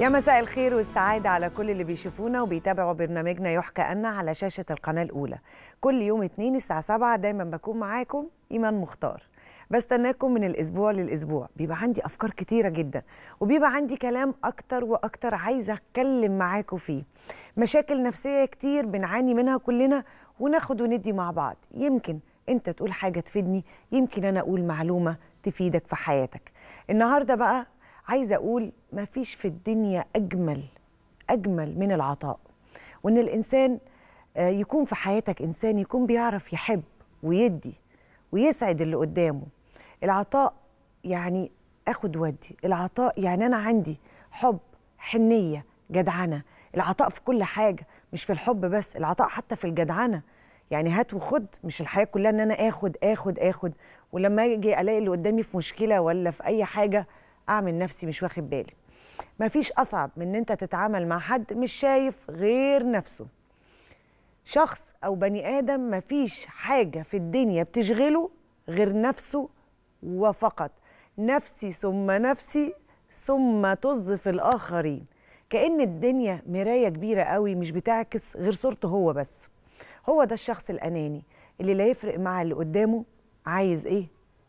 يا مساء الخير والسعادة على كل اللي بيشوفونا وبيتابعوا برنامجنا يحكى أن على شاشة القناة الأولى كل يوم اثنين الساعة سبعة دايما بكون معاكم إيمان مختار بستناكم من الأسبوع للأسبوع بيبقى عندي أفكار كتيرة جدا وبيبقى عندي كلام أكتر وأكتر عايزة أتكلم معاكم فيه مشاكل نفسية كتير بنعاني منها كلنا وناخد وندي مع بعض يمكن أنت تقول حاجة تفيدني يمكن أنا أقول معلومة تفيدك في حياتك النهاردة بقى عايزه اقول ما فيش في الدنيا اجمل اجمل من العطاء وان الانسان آه، يكون في حياتك انسان يكون بيعرف يحب ويدي ويسعد اللي قدامه العطاء يعني اخد ودي العطاء يعني انا عندي حب حنيه جدعنه العطاء في كل حاجه مش في الحب بس العطاء حتى في الجدعنه يعني هات وخد مش الحياه كلها ان انا اخد اخد اخد ولما اجي الاقي اللي قدامي في مشكله ولا في اي حاجه اعمل نفسي مش واخد بالي مفيش اصعب من ان انت تتعامل مع حد مش شايف غير نفسه شخص او بني ادم مفيش حاجه في الدنيا بتشغله غير نفسه وفقط نفسي ثم نفسي ثم تظف الاخرين كأن الدنيا مراية كبيرة قوي مش بتعكس غير صورته هو بس هو ده الشخص الأناني اللي لا يفرق مع اللي قدامه عايز إيه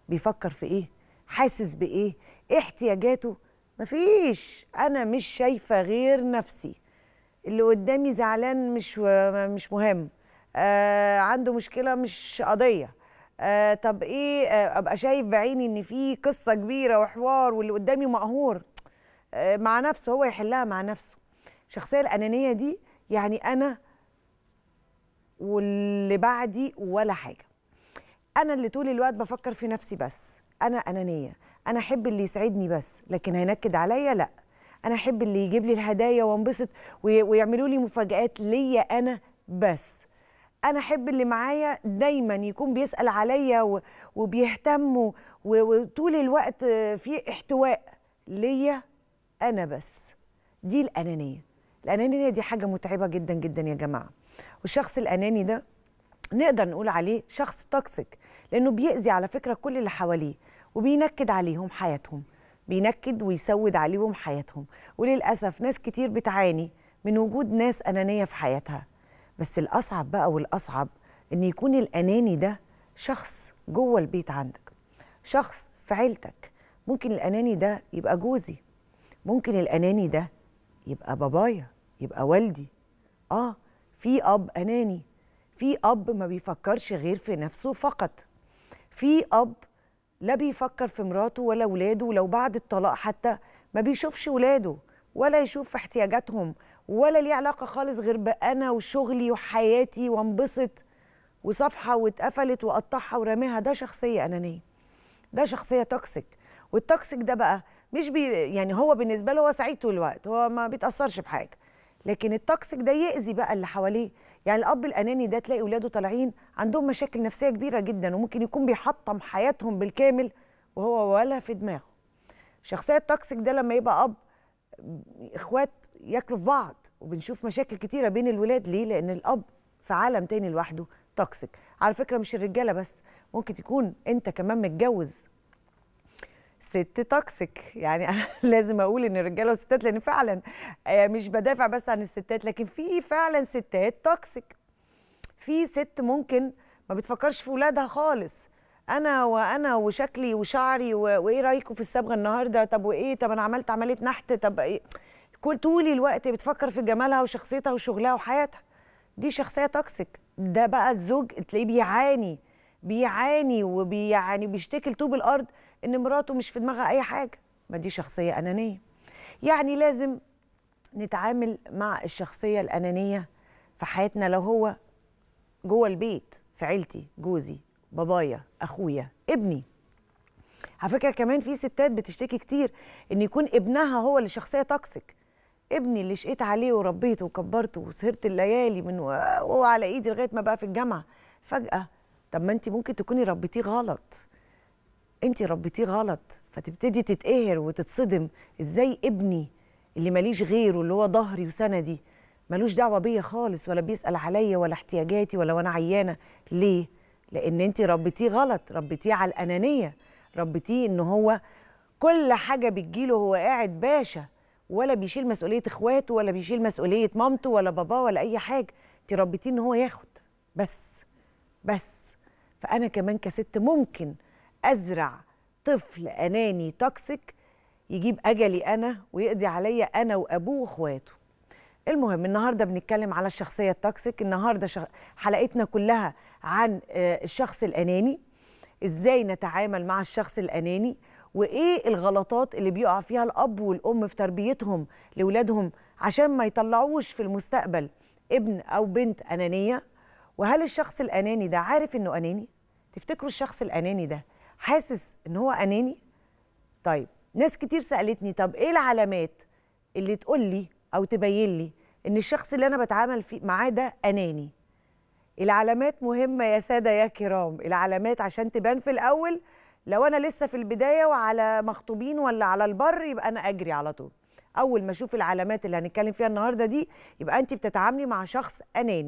بيفكر في إيه حاسس بايه ايه احتياجاته مفيش انا مش شايفه غير نفسي اللي قدامي زعلان مش مش مهم آه عنده مشكله مش قضيه آه طب ايه آه ابقى شايف بعيني ان في قصه كبيره وحوار واللي قدامي مقهور آه مع نفسه هو يحلها مع نفسه الشخصيه الانانيه دي يعني انا واللي بعدي ولا حاجه انا اللي طول الوقت بفكر في نفسي بس انا انانيه انا احب اللي يسعدني بس لكن هينكد عليا لا انا احب اللي يجيب لي الهدايا وانبسط ويعملوا لي مفاجات ليا انا بس انا احب اللي معايا دايما يكون بيسال عليا وبيهتم وطول الوقت في احتواء ليا انا بس دي الانانيه الانانيه دي حاجه متعبه جدا جدا يا جماعه والشخص الاناني ده نقدر نقول عليه شخص توكسيك لانه بيأذي على فكره كل اللي حواليه وبينكد عليهم حياتهم بينكد ويسود عليهم حياتهم وللأسف ناس كتير بتعاني من وجود ناس أنانية في حياتها بس الأصعب بقى والأصعب إن يكون الأناني ده شخص جوه البيت عندك شخص في عيلتك ممكن الأناني ده يبقى جوزي ممكن الأناني ده يبقى بابايا يبقى والدي آه في أب أناني في أب ما بيفكرش غير في نفسه فقط في أب لا بيفكر في مراته ولا ولاده ولو بعد الطلاق حتى ما بيشوفش ولاده ولا يشوف احتياجاتهم ولا ليه علاقة خالص غير بأنا وشغلي وحياتي وانبسط وصفحة واتقفلت وقطعها ورميها ده شخصية أنانية ده شخصية توكسيك والتوكسيك ده بقى مش بي يعني هو بالنسبة له هو سعيد طول الوقت هو ما بيتأثرش بحاجة لكن التوكسيك ده يأذي بقى اللي حواليه يعني الاب الاناني ده تلاقي ولاده طالعين عندهم مشاكل نفسيه كبيره جدا وممكن يكون بيحطم حياتهم بالكامل وهو ولا في دماغه الشخصيه التوكسيك ده لما يبقى اب اخوات ياكلوا في بعض وبنشوف مشاكل كتيره بين الولاد ليه لان الاب في عالم تاني لوحده توكسيك على فكره مش الرجاله بس ممكن تكون انت كمان متجوز ست توكسيك يعني انا لازم اقول ان الرجاله والستات لان فعلا آه، مش بدافع بس عن الستات لكن في فعلا ستات توكسيك في ست ممكن ما بتفكرش في ولادها خالص انا وانا وشكلي وشعري وايه رايكم في الصبغه النهارده طب وايه طب انا عملت عمليه نحت طب إيه؟ كل طول الوقت بتفكر في جمالها وشخصيتها وشغلها وحياتها دي شخصيه توكسيك ده بقى الزوج تلاقيه بيعاني بيعاني وبيعاني بيشتكي لطوب الارض ان مراته مش في دماغها اي حاجه ما دي شخصيه انانيه يعني لازم نتعامل مع الشخصيه الانانيه في حياتنا لو هو جوه البيت في عيلتي جوزي بابايا اخويا ابني على فكره كمان في ستات بتشتكي كتير ان يكون ابنها هو اللي شخصيه توكسيك ابني اللي شقيت عليه وربيته وكبرته وسهرت الليالي من وهو على ايدي لغايه ما بقى في الجامعه فجاه طب ما انت ممكن تكوني ربيتيه غلط انت ربيتيه غلط فتبتدي تتقهر وتتصدم ازاي ابني اللي ماليش غيره اللي هو ظهري وسندي ملوش دعوه بيا خالص ولا بيسال عليا ولا احتياجاتي ولا وانا عيانه ليه لان انت ربيتيه غلط ربيتيه على الانانيه ربيتيه ان هو كل حاجه بتجيله هو قاعد باشا ولا بيشيل مسؤوليه اخواته ولا بيشيل مسؤوليه مامته ولا باباه ولا اي حاجه انت ربيتيه ان هو ياخد بس بس فانا كمان كست ممكن ازرع طفل اناني توكسيك يجيب اجلي انا ويقضي عليا انا وابوه واخواته المهم النهارده بنتكلم على الشخصيه التوكسيك النهارده شخ... حلقتنا كلها عن آه، الشخص الاناني ازاي نتعامل مع الشخص الاناني وايه الغلطات اللي بيقع فيها الاب والام في تربيتهم لاولادهم عشان ما يطلعوش في المستقبل ابن او بنت انانيه وهل الشخص الاناني ده عارف انه اناني تفتكروا الشخص الاناني ده حاسس ان هو اناني طيب ناس كتير سالتني طب ايه العلامات اللي تقول لي او تبين لي ان الشخص اللي انا بتعامل فيه معاه ده اناني العلامات مهمه يا ساده يا كرام العلامات عشان تبان في الاول لو انا لسه في البدايه وعلى مخطوبين ولا على البر يبقى انا اجري على طول اول ما اشوف العلامات اللي هنتكلم فيها النهارده دي يبقى انت بتتعاملي مع شخص اناني